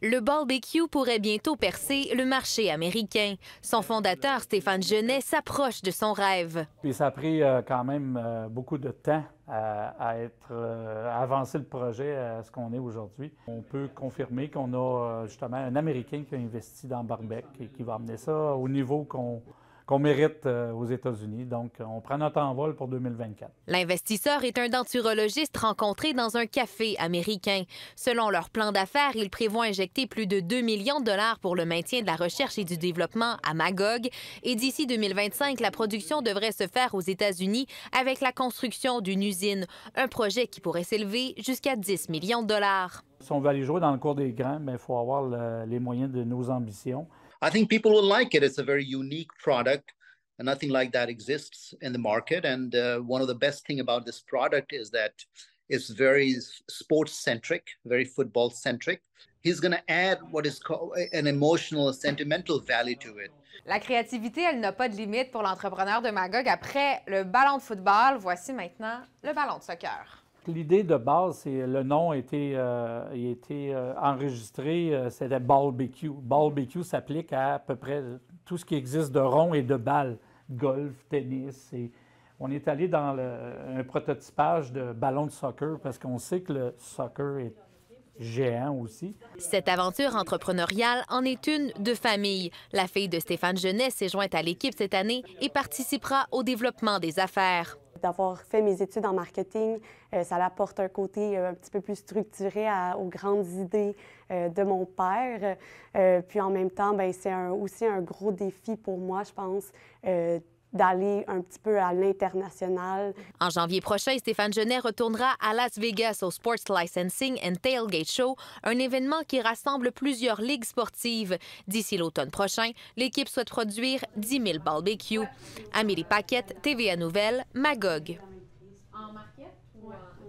Le barbecue pourrait bientôt percer le marché américain. Son fondateur, Stéphane Genet, s'approche de son rêve. Puis ça a pris euh, quand même euh, beaucoup de temps à, être, euh, avancer le projet à ce qu'on est aujourd'hui. On peut confirmer qu'on a justement un Américain qui a investi dans Barbec et qui va amener ça au niveau qu'on qu'on mérite euh, aux États-Unis. Donc, on prend notre envol pour 2024. L'investisseur est un denturologiste rencontré dans un café américain. Selon leur plan d'affaires, ils prévoient injecter plus de 2 millions de dollars pour le maintien de la recherche et du développement à Magog. Et d'ici 2025, la production devrait se faire aux États-Unis avec la construction d'une usine, un projet qui pourrait s'élever jusqu'à 10 millions de dollars. Si on veut aller jouer dans le cours des grands, il ben, faut avoir les moyens de nos ambitions. I think people will like it. It's a very unique product. And nothing like that exists in the market. And uh, one of the best thing about this product is that it's very sports centric, very football centric. He's going to add what is called uh, an emotional, sentimental value to it. La créativité, elle n'a pas de limite pour l'entrepreneur de Magog. Après le ballon de football, voici maintenant le ballon de soccer. L'idée de base, c'est le nom était, été euh, il était euh, enregistré, euh, c'était barbecue. Barbecue s'applique à à peu près tout ce qui existe de rond et de balles, golf, tennis. Et on est allé dans le, un prototypage de ballon de soccer parce qu'on sait que le soccer est géant aussi. Cette aventure entrepreneuriale en est une de famille. La fille de Stéphane Genet s'est jointe à l'équipe cette année et participera au développement des affaires. D'avoir fait mes études en marketing, euh, ça apporte un côté euh, un petit peu plus structuré aux grandes idées euh, de mon père. puis en même temps, ben, c'est aussi un gros défi pour moi, je pense, d'aller un petit peu à l'international. En janvier prochain, Stéphane Genet retournera à Las Vegas au Sports Licensing and Tailgate Show, un événement qui rassemble plusieurs ligues sportives. D'ici l'automne prochain, l'équipe souhaite produire 10 000 barbecues. Amélie Paquette, TVA Nouvelle, Magog.